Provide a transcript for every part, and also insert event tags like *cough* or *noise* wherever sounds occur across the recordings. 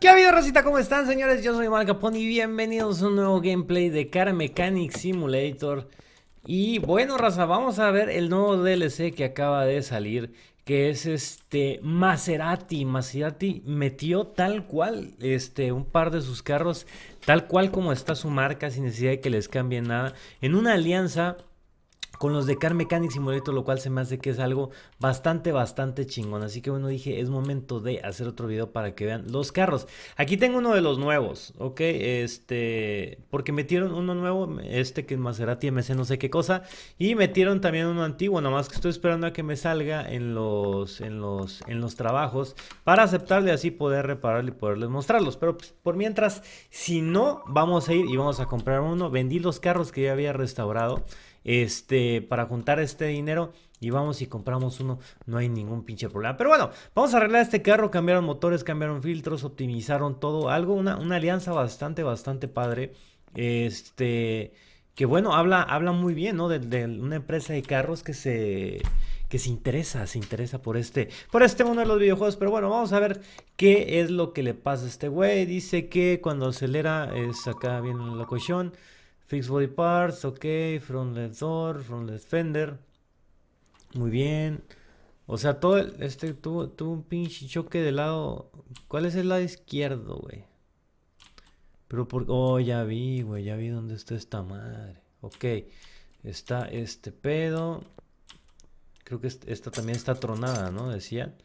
¿Qué ha habido, Rosita? ¿Cómo están, señores? Yo soy Marcaponi. y bienvenidos a un nuevo gameplay de Car Mechanic Simulator. Y bueno, raza, vamos a ver el nuevo DLC que acaba de salir, que es este Maserati. Maserati metió tal cual este un par de sus carros, tal cual como está su marca, sin necesidad de que les cambie nada, en una alianza con los de Car y Simulator, lo cual se me hace que es algo bastante, bastante chingón. Así que bueno, dije, es momento de hacer otro video para que vean los carros. Aquí tengo uno de los nuevos, ¿ok? Este, porque metieron uno nuevo, este que es Maserati MC no sé qué cosa, y metieron también uno antiguo, nada más que estoy esperando a que me salga en los, en los, en los trabajos para aceptarle así poder repararle y poderles mostrarlos. Pero pues, por mientras, si no, vamos a ir y vamos a comprar uno. Vendí los carros que ya había restaurado este, para juntar este dinero y vamos y compramos uno, no hay ningún pinche problema. Pero bueno, vamos a arreglar este carro, cambiaron motores, cambiaron filtros, optimizaron todo, algo, una, una alianza bastante, bastante padre. Este, que bueno, habla, habla muy bien, ¿no? De, una empresa de carros que se que se interesa, se interesa por este, por este uno de los videojuegos. Pero bueno, vamos a ver qué es lo que le pasa a este güey. Dice que cuando acelera es acá viene la cuestión. Fixed body parts, ok. Front left door, front left fender. Muy bien. O sea, todo este tuvo, tuvo un pinche choque de lado. ¿Cuál es el lado izquierdo, güey? Pero por. Oh, ya vi, güey. Ya vi dónde está esta madre. Ok. Está este pedo. Creo que esta también está tronada, ¿no? Decía.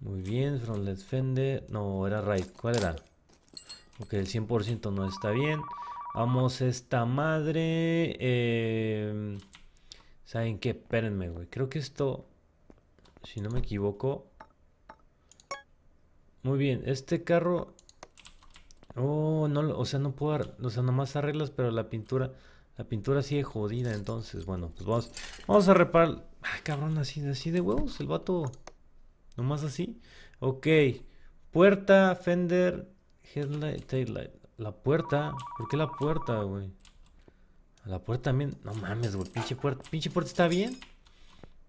Muy bien. Front left fender. No, era right. ¿Cuál era? Ok, el 100% no está bien. Vamos esta madre. Eh, ¿Saben qué? Espérenme, güey. Creo que esto, si no me equivoco. Muy bien, este carro... Oh, no, o sea, no puedo... O sea, nomás arreglas, pero la pintura... La pintura sigue jodida, entonces, bueno, pues vamos... Vamos a reparar... Ah, cabrón, así, así de huevos, el vato... Nomás así. Ok. Puerta, fender, headlight, taillight. La puerta. ¿Por qué la puerta, güey? La puerta también. No mames, güey. Pinche puerta. Pinche puerta está bien.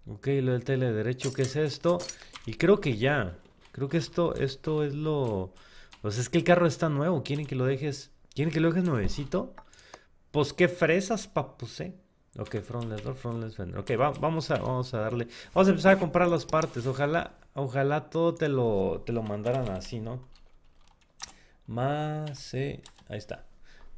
Ok, lo del tele derecho, ¿qué es esto? Y creo que ya. Creo que esto, esto es lo. Pues es que el carro está nuevo. Quieren que lo dejes. Quieren que lo dejes nuevecito. Pues qué fresas, Papuse, Ok, frontless door, frontless Ok, vamos, a, vamos a darle. Vamos a empezar a comprar las partes. Ojalá, ojalá todo te lo, te lo mandaran así, ¿no? Más. Eh, ahí está.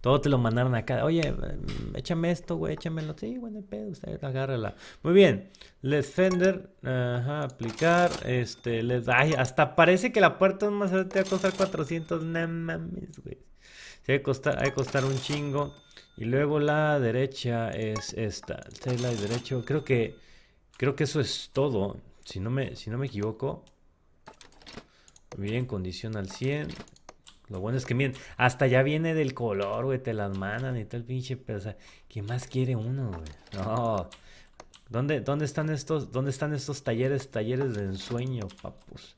Todo te lo mandaron acá. Oye, mm, échame esto, güey, échamelo. Sí, bueno, pedo, agárrala. Muy bien. let's Fender. Ajá, aplicar. Este, les. Ay, hasta parece que la puerta más va a costar 400. No mames, güey. Sí, hay que costar, un chingo. Y luego la derecha es esta. Esta la derecho. Creo que. Creo que eso es todo. Si no me, si no me equivoco. Bien, condición al 100. Lo bueno es que miren, hasta ya viene del color, güey, te las mandan y tal, pinche, pero o sea, ¿qué más quiere uno, güey? No. ¿Dónde, ¿Dónde, están estos, ¿Dónde están estos talleres, talleres de ensueño, papus?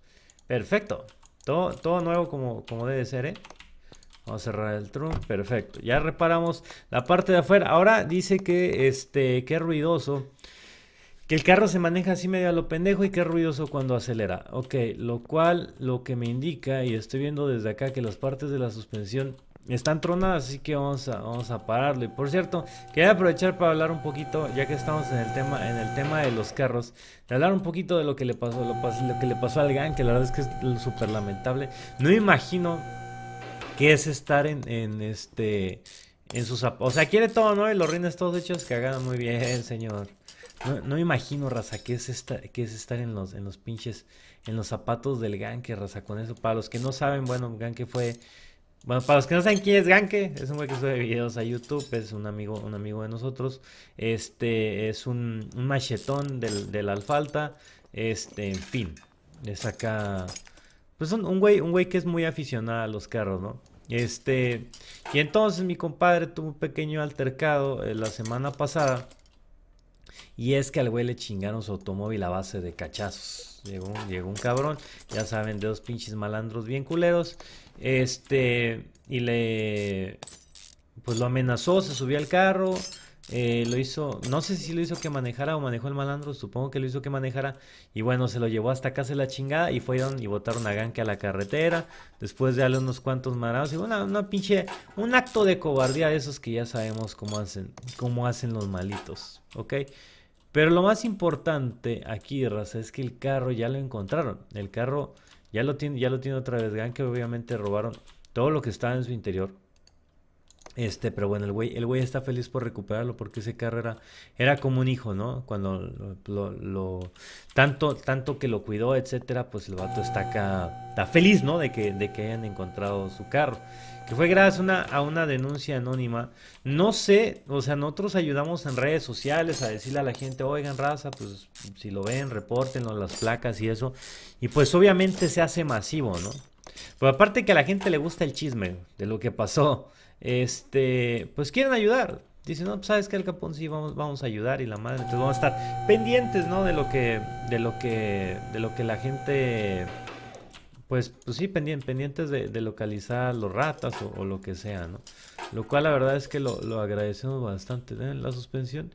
Perfecto. Todo, todo nuevo como, como debe ser, ¿eh? Vamos a cerrar el trunk, perfecto. Ya reparamos la parte de afuera. Ahora dice que, este, qué ruidoso. Que el carro se maneja así medio a lo pendejo y que ruidoso cuando acelera. Ok, lo cual lo que me indica, y estoy viendo desde acá que las partes de la suspensión están tronadas, así que vamos a, vamos a pararlo. Y por cierto, quería aprovechar para hablar un poquito, ya que estamos en el tema, en el tema de los carros, de hablar un poquito de lo que le pasó, lo, lo que le pasó al GAN, que la verdad es que es súper lamentable. No imagino qué es estar en, en este. En sus O sea, quiere todo, ¿no? Y los rines todos hechos que hagan muy bien, señor. No, me imagino, raza, qué es, esta, qué es estar en los, en los pinches, en los zapatos del Ganque, raza, con eso. Para los que no saben, bueno, Ganque fue... Bueno, para los que no saben quién es Ganke, es un güey que sube videos a YouTube, es un amigo, un amigo de nosotros. Este es un, machetón del, la alfalta. Este, en fin. Es acá. Pues un, un, güey, un güey que es muy aficionado a los carros, ¿no? Este. Y entonces mi compadre tuvo un pequeño altercado eh, la semana pasada. Y es que al güey le chingaron su automóvil a base de cachazos. Llegó, llegó un cabrón, ya saben, de dos pinches malandros bien culeros. Este, y le. Pues lo amenazó, se subió al carro. Eh, lo hizo, no sé si lo hizo que manejara o manejó el malandro, supongo que lo hizo que manejara. Y bueno, se lo llevó hasta casa de la chingada y fueron y botaron a ganque a la carretera. Después de darle unos cuantos marados y bueno, una, pinche, un acto de cobardía de esos que ya sabemos cómo hacen, cómo hacen los malitos, ¿ok? Pero lo más importante aquí, Raza, es que el carro ya lo encontraron. El carro ya lo tiene, ya lo tiene otra vez. Vean que obviamente robaron todo lo que estaba en su interior. Este, pero bueno, el güey, el está feliz por recuperarlo porque ese carro era, como un hijo, ¿no? Cuando lo, tanto, tanto que lo cuidó, etcétera, pues el vato está acá, está feliz, ¿no? De que, de que hayan encontrado su carro que fue gracias una, a una denuncia anónima. No sé, o sea, nosotros ayudamos en redes sociales a decirle a la gente, oigan raza, pues si lo ven, repórtenlo, las placas y eso. Y pues obviamente se hace masivo, ¿no? Pero aparte que a la gente le gusta el chisme de lo que pasó, este, pues quieren ayudar. Dicen, no, pues sabes que el Capón sí vamos, vamos a ayudar y la madre. Entonces vamos a estar pendientes, ¿no? De lo que, de lo que, de lo que la gente pues, pues sí, pendientes, de, localizar los ratas o, lo que sea, ¿no? Lo cual la verdad es que lo, agradecemos bastante. ¿eh? La suspensión,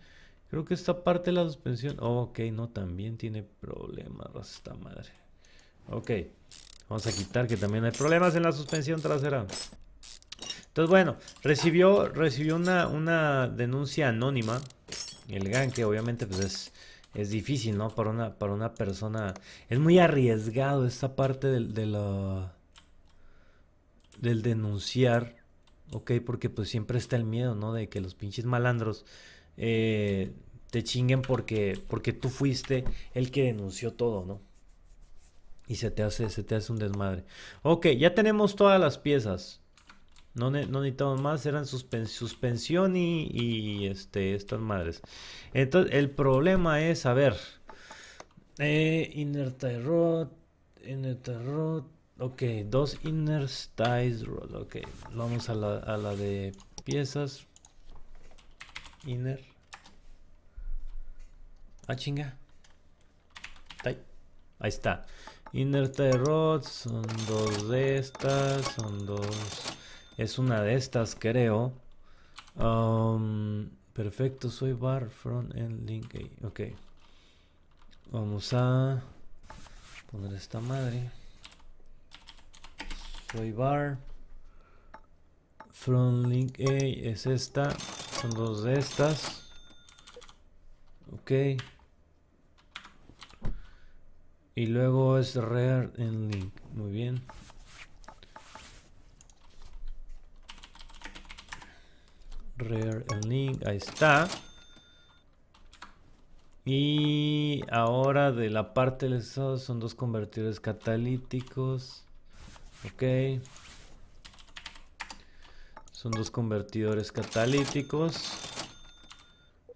creo que esta parte de la suspensión, ok, no, también tiene problemas, esta madre. Ok, vamos a quitar que también hay problemas en la suspensión trasera. Entonces, bueno, recibió, recibió una, una denuncia anónima. El gang que obviamente pues es es difícil, ¿no? Para una, para una persona. Es muy arriesgado esta parte del, del denunciar, ¿ok? Porque pues siempre está el miedo, ¿no? De que los pinches malandros eh, te chinguen porque, porque tú fuiste el que denunció todo, ¿no? Y se te hace, se te hace un desmadre. Ok, ya tenemos todas las piezas. No, necesitamos más, eran suspensión y, este, estas madres. Entonces, el problema es, a ver, eh, Inner tie Rod, Inner tie Rod, ok, dos Inner ties Rod, ok. Vamos a la, a la de piezas. Inner. Ah, chinga. Ahí está. Inner tie Rod, son dos de estas, son dos es una de estas, creo. Um, perfecto, soy bar front en link. Ok. Vamos a poner esta madre. Soy bar. Front link A es esta. Son dos de estas. Ok. Y luego es rear en link. Muy bien. rare el link, ahí está. Y ahora de la parte de estado son dos convertidores catalíticos. Ok. Son dos convertidores catalíticos.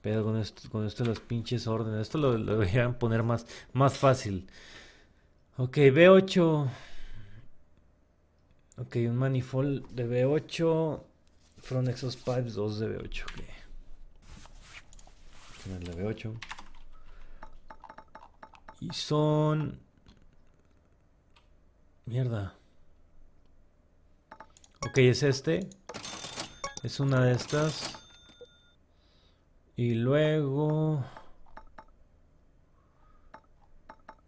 Pero con esto, con los pinches órdenes. Esto lo, deberían poner más, más fácil. Ok, B8. Ok, un manifold de B8. Front Exos Pipes 2 de B8. Okay. B8. Y son. Mierda. Ok, es este. Es una de estas. Y luego.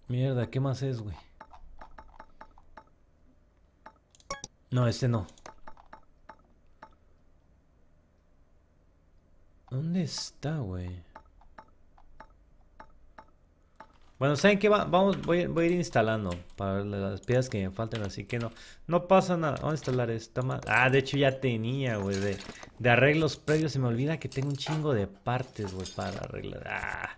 Mierda, ¿qué más es, güey? No, este no. ¿Dónde está, güey? Bueno, ¿saben qué? Vamos, voy, a ir instalando para las piezas que me faltan, así que no, no pasa nada. Vamos a instalar esta más. Ah, de hecho ya tenía, güey, de, de, arreglos previos. Se me olvida que tengo un chingo de partes, güey, para arreglar. Ah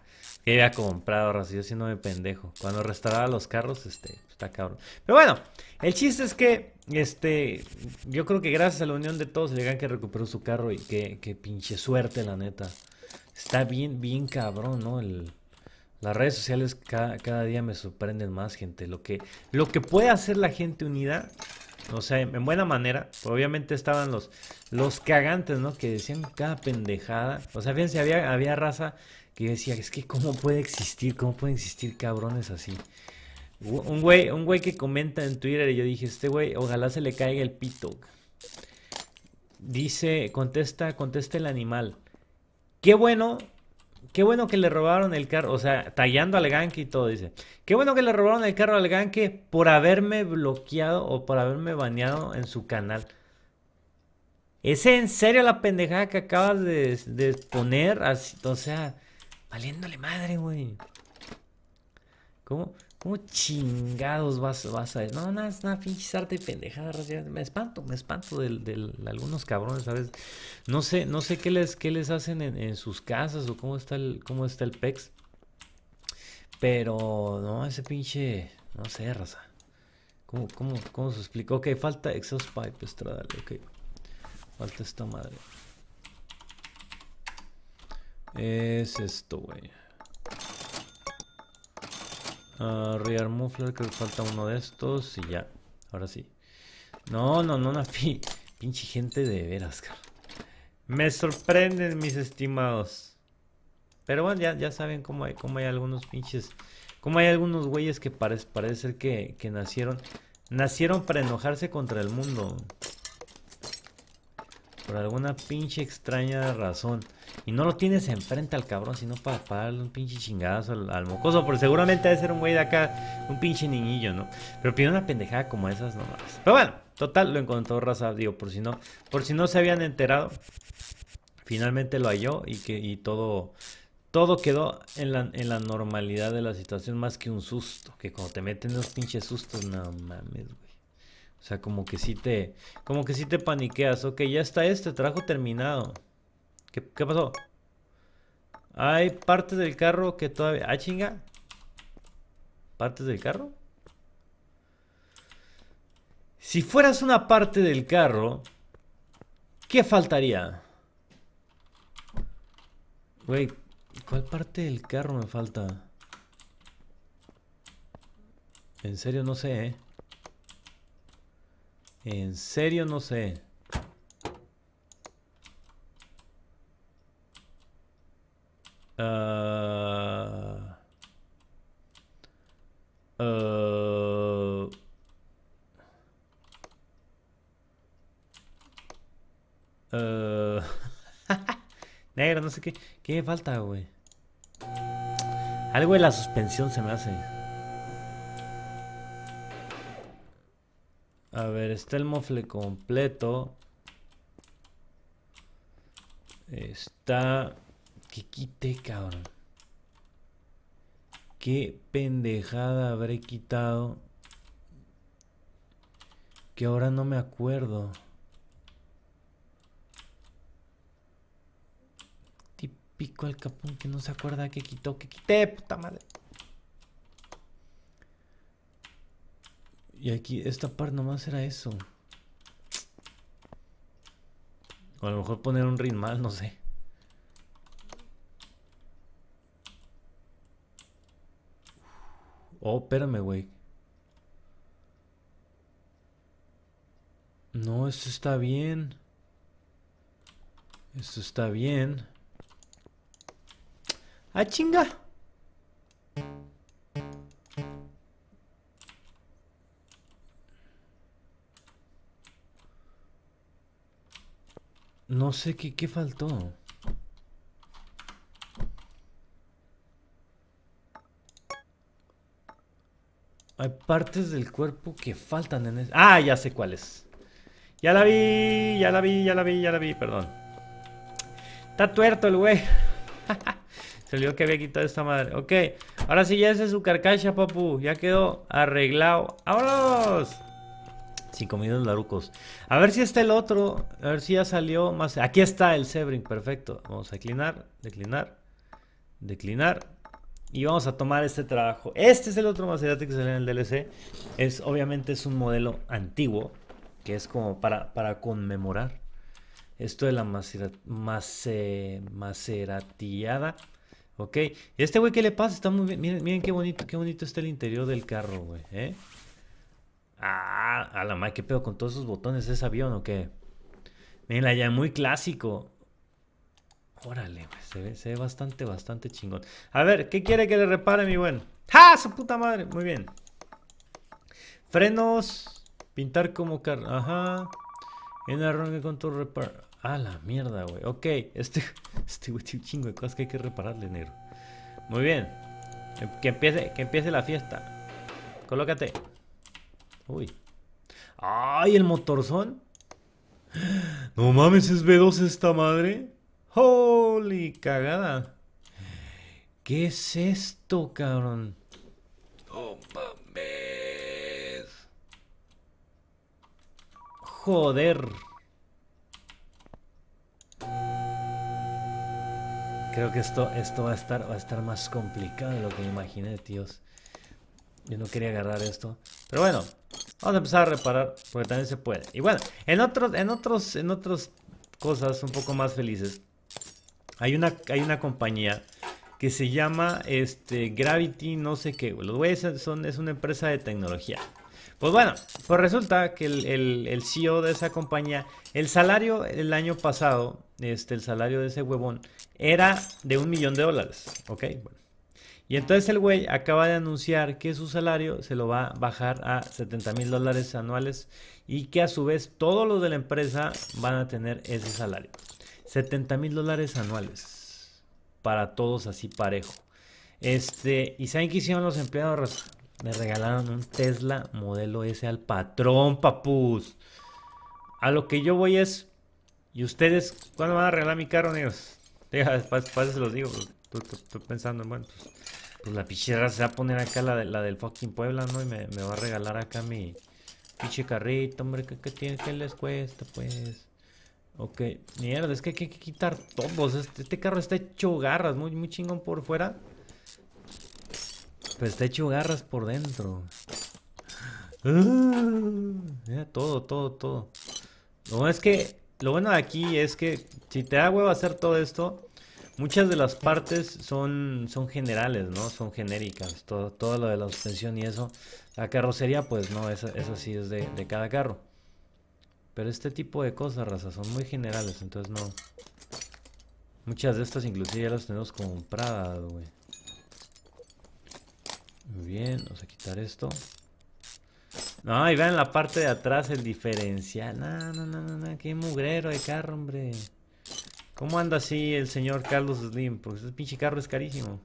que había comprado, raza, yo me pendejo. Cuando restauraba los carros, este, está cabrón. Pero bueno, el chiste es que, este, yo creo que gracias a la unión de todos, el que recuperó su carro y que, que pinche suerte, la neta. Está bien, bien cabrón, ¿no? las redes sociales cada, día me sorprenden más, gente. Lo que, lo que puede hacer la gente unida, o sea, en buena manera, obviamente estaban los, los cagantes, ¿no? Que decían cada pendejada. O sea, fíjense, había, había raza que decía, es que cómo puede existir, cómo puede existir cabrones así. Un güey, un güey que comenta en Twitter y yo dije, este güey, ojalá se le caiga el pito. Dice, contesta, contesta el animal. Qué bueno, qué bueno que le robaron el carro, o sea, tallando al ganque y todo, dice. Qué bueno que le robaron el carro al ganque por haberme bloqueado o por haberme baneado en su canal. ¿Es en serio la pendejada que acabas de, poner? o sea, Valiéndole madre, güey. ¿Cómo? chingados vas, vas a.? No, nada, nada, pinche arte pendejada, Me espanto, me espanto de, algunos cabrones, ¿sabes? No sé, no sé qué les, qué les hacen en, sus casas o cómo está el, cómo está el PEX. Pero, no, ese pinche. No sé, raza. ¿Cómo, cómo, cómo se explica? Ok, falta exhaust pipe estradal, ok. Falta esta madre. Es esto, güey. Uh, Muffler, creo que falta uno de estos y ya. Ahora sí. No, no, no, Nafi. *laughs* Pinche gente de veras, cara. Me sorprenden, mis estimados. Pero bueno, ya, ya saben cómo hay, cómo hay algunos pinches. Cómo hay algunos güeyes que parece, ser que, que nacieron. Nacieron para enojarse contra el mundo. Por alguna pinche extraña razón. Y no lo tienes enfrente al cabrón, sino para, darle un pinche chingazo al, mocoso. Porque seguramente debe ser un güey de acá, un pinche niñillo, ¿no? Pero pide una pendejada como esas nomás. Pero bueno, total, lo encontró Raza, digo, por si no, por si no se habían enterado. Finalmente lo halló y que y todo todo quedó en la, en la normalidad de la situación más que un susto. Que cuando te meten los pinches sustos, no mames, güey. O sea, como que sí te, como que sí te paniqueas. Ok, ya está este trabajo terminado. ¿Qué, pasó? Hay partes del carro que todavía... Ah, chinga. ¿Partes del carro? Si fueras una parte del carro, ¿qué faltaría? Güey, ¿cuál parte del carro me falta? En serio no sé, ¿eh? En serio no sé. Uh, eh, eh, eh, uh, *laughs* negro, no sé qué. ¿Qué me falta, güey? Algo de la suspensión se me hace. A ver, está el mofle completo. Está que quité, cabrón. Qué pendejada habré quitado. Que ahora no me acuerdo. Típico el capón que no se acuerda que quitó. Que quité, puta madre. Y aquí, esta parte nomás era eso. O a lo mejor poner un ritmal, no sé. Oh, espérame, güey. No, esto está bien. Esto está bien. ¡Ah, chinga! No sé qué, qué faltó. Hay partes del cuerpo que faltan en... eso. Ah, ya sé cuáles. Ya la vi, ya la vi, ya la vi, ya la vi, perdón. Está tuerto el güey. *laughs* Se olvidó que había quitado esta madre. Ok, ahora sí ya ese es su carcacha, papu. Ya quedó arreglado. ¡Vámonos! Sin comidos larucos. A ver si está el otro. A ver si ya salió más. Aquí está el Sebring, perfecto. Vamos a declinar, declinar, declinar y vamos a tomar este trabajo. Este es el otro Maserati que sale en el DLC. Es, obviamente es un modelo antiguo, que es como para, para conmemorar esto de la macerateada. Eh, ok. ¿Y Ok, este güey, ¿qué le pasa? Está muy bien. Miren, qué bonito, qué bonito está el interior del carro, güey. ¿eh? Ah, a la madre, ¿qué pedo con todos esos botones? ¿Es avión o qué? Miren, la ya muy clásico. Órale, pues, se ve, se ve bastante, bastante chingón. A ver, ¿qué quiere que le repare, mi buen? ¡Ja! ¡Ah, ¡Su puta madre! Muy bien. Frenos. Pintar como car... Ajá. En arranque con tu repar... Ah, la mierda, güey. Ok, este, *laughs* este güey tiene un chingo de cosas que hay que repararle, negro. Muy bien. Que, empiece, que empiece la fiesta. Colócate. Uy. ¡Ay, el motorzón! *gasps* No mames, es B2 esta madre. Holy cagada. ¿Qué es esto, cabrón? ¡Oh, mames. Joder. Creo que esto, esto va, a estar, va a estar más complicado de lo que me imaginé, tíos. Yo no quería agarrar esto. Pero bueno, vamos a empezar a reparar porque también se puede. Y bueno, en otros, en otros, en otras cosas un poco más felices. Hay una, hay una compañía que se llama este, Gravity, no sé qué. Los güeyes son, es una empresa de tecnología. Pues bueno, pues resulta que el, CEO de esa compañía, el salario el año pasado, este, el salario de ese huevón, era de un millón de dólares, ¿ok? Bueno. Y entonces el güey acaba de anunciar que su salario se lo va a bajar a 70 mil dólares anuales y que a su vez todos los de la empresa van a tener ese salario. 70 mil dólares anuales para todos así parejo. Este, ¿y saben qué hicieron los empleados? Me regalaron un Tesla modelo S al patrón, papus. A lo que yo voy es, ¿y ustedes cuándo van a regalar mi carro, negros? *laughs* Después, se los digo, estoy pensando, en bueno, pues, pues la pichera se va a poner acá la, de, la del fucking Puebla, ¿no? Y me, va a regalar acá mi ...piche carrito, hombre, ¿qué, qué tiene? ¿Qué les cuesta, pues? Ok, mierda, es que hay que quitar todos. Este, este, carro está hecho garras, muy, muy chingón por fuera. Pero está hecho garras por dentro. Ah, todo, todo, todo. Lo bueno es que, lo bueno de aquí es que si te da huevo hacer todo esto, muchas de las partes son, son generales, ¿no? Son genéricas. Todo, todo lo de la suspensión y eso. La carrocería, pues no, eso así sí es de cada carro. Pero este tipo de cosas, raza, son muy generales, entonces no. Muchas de estas inclusive ya las tenemos compradas, güey. Muy bien, vamos a quitar esto. No, y vean la parte de atrás el diferencial. No, no, no, no, qué mugrero de carro, hombre. ¿Cómo anda así el señor Carlos Slim? Porque ese pinche carro es carísimo.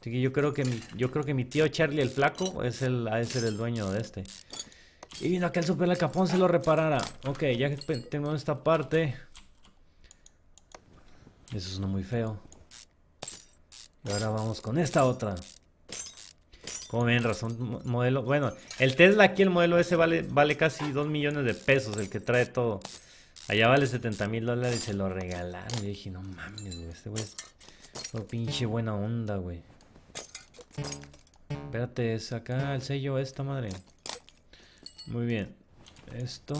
Así que yo creo que mi, yo creo que mi tío Charlie el Flaco es el, ha de ser el dueño de este. Y vino el super el capón se lo reparara. Ok, ya tengo esta parte. Eso es uno muy feo. Y ahora vamos con esta otra. Como ven, razón modelo. Bueno, el Tesla aquí, el modelo ese vale, vale casi 2 millones de pesos, el que trae todo. Allá vale 70 mil dólares y se lo regalaron. Yo dije, no mames, güey, este güey es lo pinche buena onda, güey. Espérate, acá el sello esta madre. Muy bien. Esto.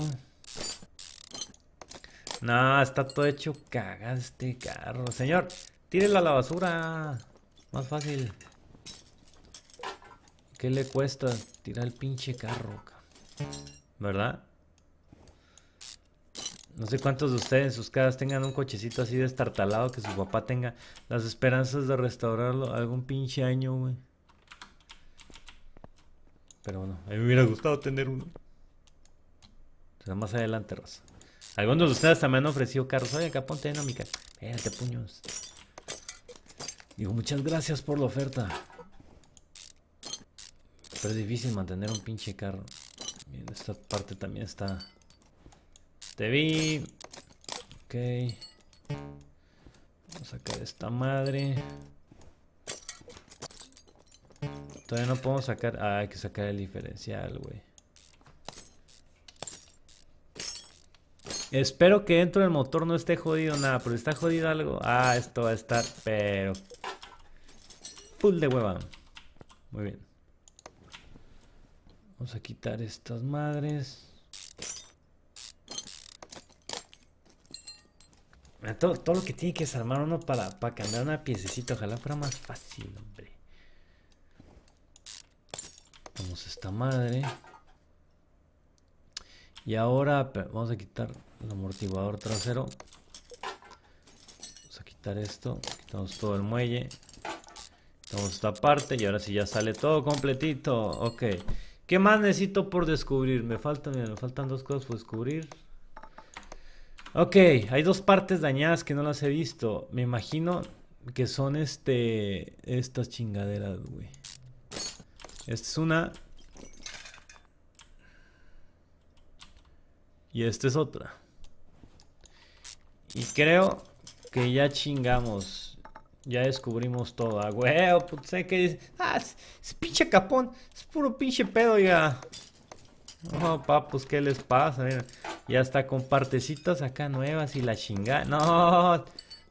No, está todo hecho cagaste este carro. Señor, tírelo a la basura. Más fácil. ¿Qué le cuesta tirar el pinche carro? ¿Verdad? No sé cuántos de ustedes en sus casas tengan un cochecito así destartalado que su papá tenga las esperanzas de restaurarlo algún pinche año, güey. Pero bueno, a mí me hubiera gustado tener uno. más adelante, Rosa. Algunos de ustedes también han ofrecido carros. Oye, acá ponte en mira Espérate, puños. Digo, muchas gracias por la oferta. Pero es difícil mantener un pinche carro. Bien, esta parte también está. Te vi. Ok. Vamos a sacar esta madre. Todavía no podemos sacar... Ah, hay que sacar el diferencial, güey. Espero que dentro del motor no esté jodido nada, pero está jodido algo. Ah, esto va a estar, pero... Full de hueva. Muy bien. Vamos a quitar estas madres. Todo, lo que tiene que desarmar uno para, para cambiar una piececita, ojalá fuera más fácil, hombre esta madre. Y ahora vamos a quitar el amortiguador trasero. Vamos a quitar esto. Quitamos todo el muelle. Quitamos esta parte y ahora sí ya sale todo completito. Ok. Que más necesito por descubrir? Me faltan, me faltan dos cosas por descubrir. Ok, hay dos partes dañadas que no las he visto. Me imagino que son este estas chingaderas, güey. Esta es una Y esta es otra. Y creo que ya chingamos. Ya descubrimos todo. Ah, huevo, pues, sé que Ah, es, pinche capón. Es puro pinche pedo ya. No, papus, ¿qué les pasa? Mira, ya está con partecitas acá nuevas y la chingada. No.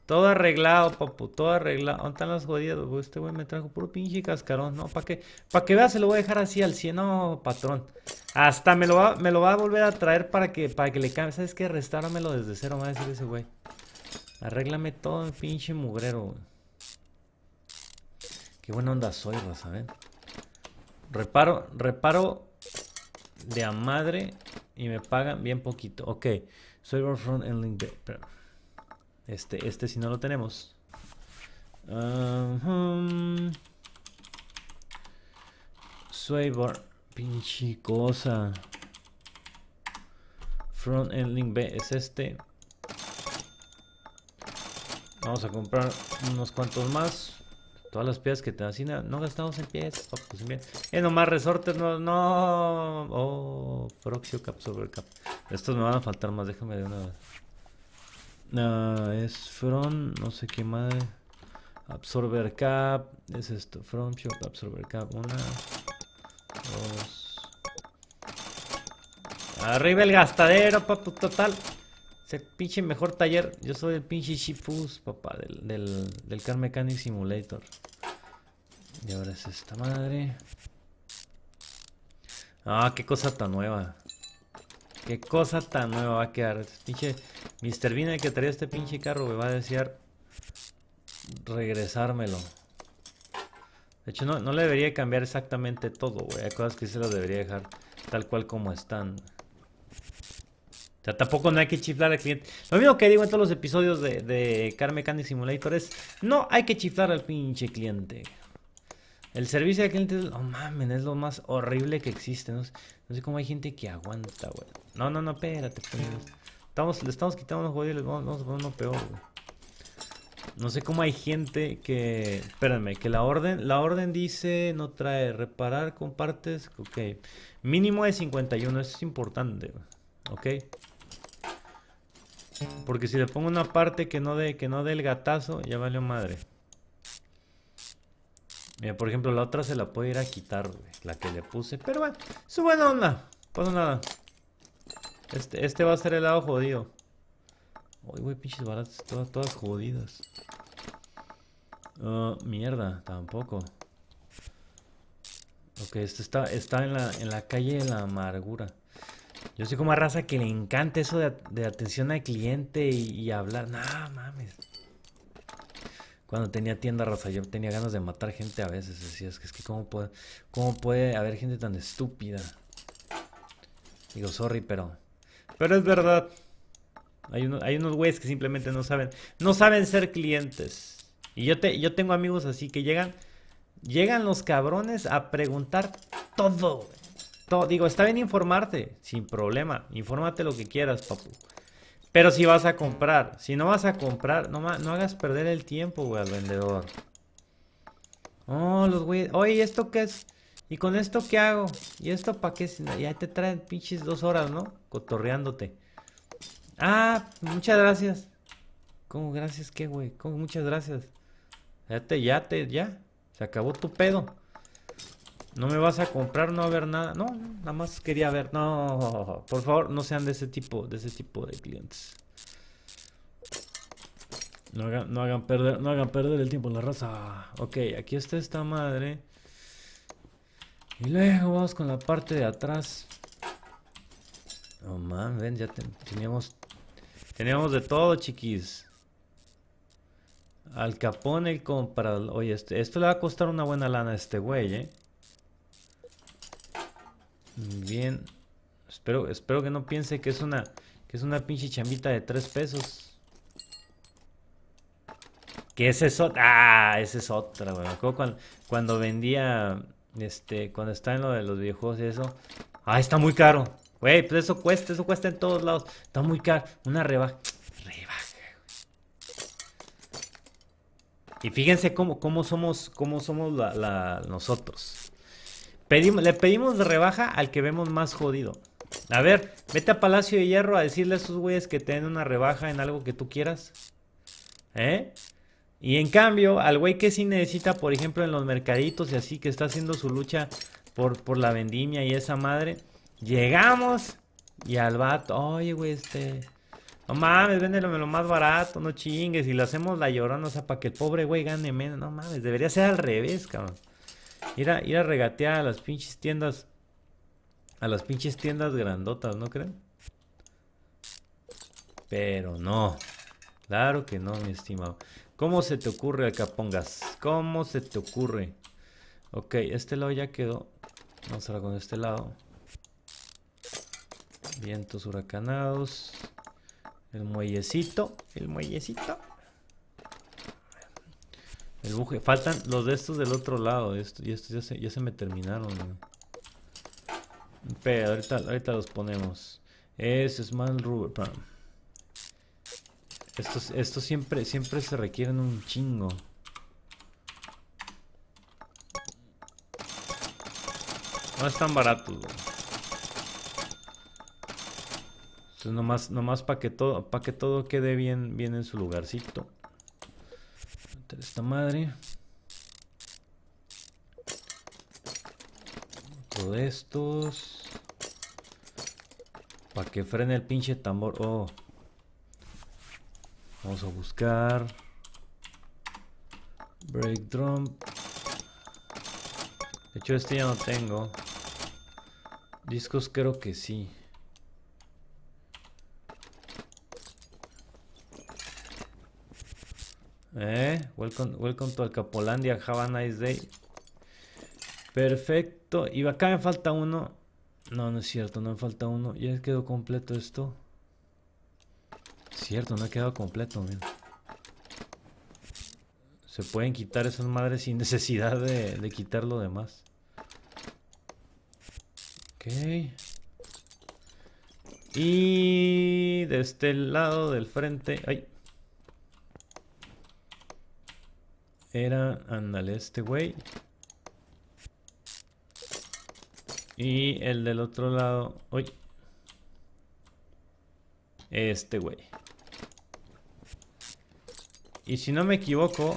Todo arreglado, papu, todo arreglado. ¿Dónde están las jodidas? Pues, este güey me trajo puro pinche cascarón, ¿no? ¿Para qué? Para que vea, se lo voy a dejar así al 100, no, patrón. Hasta me lo va, me lo va a volver a traer para que, para que le cambie. ¿Sabes qué? Restármelo desde cero, va a decir ese güey. Arréglame todo en pinche mugrero, Qué buena onda soy, raza, ¿eh? Reparo, reparo de a madre y me pagan bien poquito. Ok, soy en el este, este si no lo tenemos. Uh pinche cosa. Front link B es este. Vamos a comprar unos cuantos más. Todas las piezas que te hacen No, gastamos en piezas. Oh, pues bien. Eh, nomás resortes. No. no. Oh, Proxio Cap Cap. Estos me van a faltar más. Déjame de una vez. No ah, es front, no sé qué madre. Absorber cap. Es esto. front, shop absorber cap. Una. Dos. Arriba el gastadero, papu, total. Se pinche mejor taller. Yo soy el pinche Shifus, papá, del, del, del Car Mechanic Simulator. Y ahora es esta madre. Ah, qué cosa tan nueva. Qué cosa tan nueva va a quedar. Este pinche Mr. Bean que traía este pinche carro me va a desear regresármelo. De hecho, no, no le debería cambiar exactamente todo, güey. Hay cosas que se lo debería dejar tal cual como están. O sea, tampoco no hay que chiflar al cliente. Lo mismo que digo en todos los episodios de, de Car Simulator es, no hay que chiflar al pinche cliente. El servicio de clientes oh mames, es lo más horrible que existe. No sé, cómo hay gente que aguanta, güey. No, no, no, espérate, Estamos, le estamos quitando unos juegos y vamos, vamos, a poner uno peor, güey. No sé cómo hay gente que. Espérenme, que la orden. La orden dice. No trae. Reparar con partes. Ok. Mínimo de 51. Eso es importante. Ok. Porque si le pongo una parte que no dé, que no dé el gatazo, ya valió madre por ejemplo, la otra se la puede ir a quitar, La que le puse. Pero bueno, su buena onda. Pasa nada. Este, este, va a ser el lado jodido. Uy, güey, pinches baratas. Todas, jodidas. Ah, mierda, tampoco. Ok, esto está, está en, la, calle de la amargura. Yo soy como a raza que le encanta eso de, atención al cliente y, y hablar. Nah, mames. Cuando tenía tienda rosa, yo tenía ganas de matar gente a veces. Decía, es que es que cómo puede, cómo puede haber gente tan estúpida. Digo, sorry, pero. Pero es verdad. Hay, hay unos güeyes que simplemente no saben. No saben ser clientes. Y yo, te, yo tengo amigos así que llegan. Llegan los cabrones a preguntar todo. todo. Digo, está bien informarte. Sin problema. Infórmate lo que quieras, papu. Pero si vas a comprar, si no vas a comprar, no, no hagas perder el tiempo, güey, al vendedor. Oh, los güeyes. Oye, ¿esto qué es? ¿Y con esto qué hago? ¿Y esto para qué? Ya te traen pinches dos horas, ¿no? Cotorreándote. Ah, muchas gracias. ¿Cómo gracias qué, güey? ¿Cómo muchas gracias? Ya te, ya te, ya. Se acabó tu pedo. No me vas a comprar, no a ver nada. No, nada más quería ver. No, por favor, no sean de ese tipo, de ese tipo de clientes. No hagan, perder, no hagan perder el tiempo la raza. Ok, aquí está esta madre. Y luego vamos con la parte de atrás. No oh, man, ven, ya teníamos teníamos de todo, chiquis. Al capón el comprado. Oye, este, esto le va a costar una buena lana a este güey, ¿eh? bien. Espero, espero que no piense que es una que es una pinche chambita de tres pesos. Que ese es otra. Ah, ese es otra, güey. Cuando, vendía. Este. Cuando está en lo de los viejos y eso. Ah, está muy caro. Güey, pues eso cuesta, eso cuesta en todos lados. Está muy caro. Una rebaja. Rebaja, Y fíjense cómo, cómo somos, cómo somos nosotros le pedimos rebaja al que vemos más jodido. A ver, vete a Palacio de Hierro a decirle a esos güeyes que te den una rebaja en algo que tú quieras. ¿Eh? Y en cambio, al güey que sí necesita, por ejemplo, en los mercaditos y así, que está haciendo su lucha por, por la vendimia y esa madre, llegamos y al vato, oye, güey, este... No mames, véndelo lo más barato, no chingues. Y lo hacemos la llorona, o sea, para que el pobre güey gane menos. No mames, debería ser al revés, cabrón. Ir a, regatear a las pinches tiendas. A las pinches tiendas grandotas, ¿no creen? Pero no. Claro que no, mi estimado. ¿Cómo se te ocurre, acá pongas? ¿Cómo se te ocurre? Ok, este lado ya quedó. Vamos a con este lado. Vientos huracanados. El muellecito. El muellecito. El buje. Faltan los de estos del otro lado. y estos ya se, ya se me terminaron. Pero ahorita, ahorita los ponemos. Es Small Rubber. Estos, estos siempre, siempre se requieren un chingo. No están baratos, Entonces nomás, nomás para que todo, para que todo quede bien, bien en su lugarcito esta madre. todos estos. Para que frene el pinche tambor. Oh. Vamos a buscar. Break drum. De hecho, este ya no tengo. Discos creo que sí. Eh, welcome, to Alcapolandia. Have a nice day. Perfecto. Y acá me falta uno. No, no es cierto, no me falta uno. Ya quedó completo esto. Cierto, no ha quedado completo, mira. Se pueden quitar esas madres sin *laughs* necesidad de, de quitar lo demás. Ok. Y de este lado del frente. Ay, era, ándale, este güey. Y el del otro lado, uy. Este güey. Y si no me equivoco,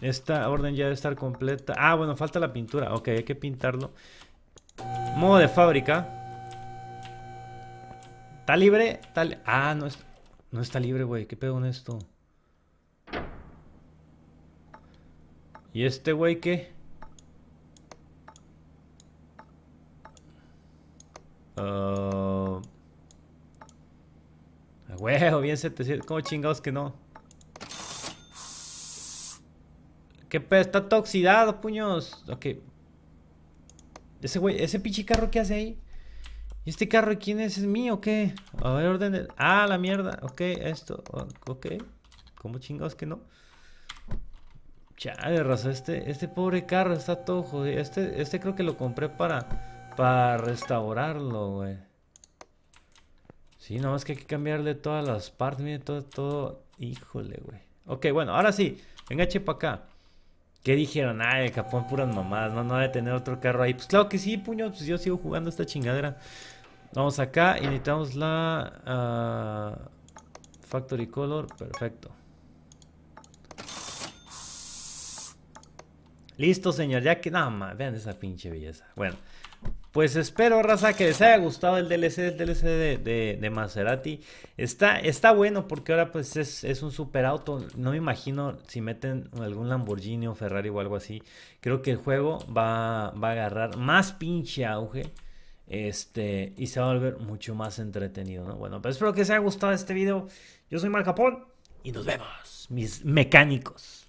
esta orden ya debe estar completa. Ah, bueno, falta la pintura. Ok, hay que pintarlo. Modo de fábrica. ¿Está libre? ah, no, no está libre, güey. ¿Qué pedo en esto? ¿Y este güey qué? Uh... Huevo, bien 700. ¿Cómo chingados que no? ¿Qué pedo? Está todo oxidado, puños. Ok. Ese güey, ese pinche carro que hace ahí. ¿Y este carro quién es? ¿Es mío o qué? A ver, orden. Ah, la mierda. Ok, esto. Ok. ¿Cómo chingados que no? Chale, raza, este, este pobre carro está todo jodido. Este, este creo que lo compré para, para restaurarlo, güey. Sí, nomás que hay que cambiarle todas las partes, mire, todo, todo. Híjole, güey. Ok, bueno, ahora sí, venga, para acá. ¿Qué dijeron? Ay, el Capón, puras mamadas, no, no de tener otro carro ahí. Pues claro que sí, puño, pues yo sigo jugando esta chingadera. Vamos acá y la ah, Factory Color, perfecto. Listo, señor. Ya que nada más. Vean esa pinche belleza. Bueno, pues espero, raza, que les haya gustado el DLC. El DLC de, Maserati está, está bueno porque ahora pues es, un super auto. No me imagino si meten algún Lamborghini o Ferrari o algo así. Creo que el juego va, va a agarrar más pinche auge. Este, y se va a volver mucho más entretenido, ¿no? Bueno, pues espero que les haya gustado este video. Yo soy Marcapón y nos vemos, mis mecánicos.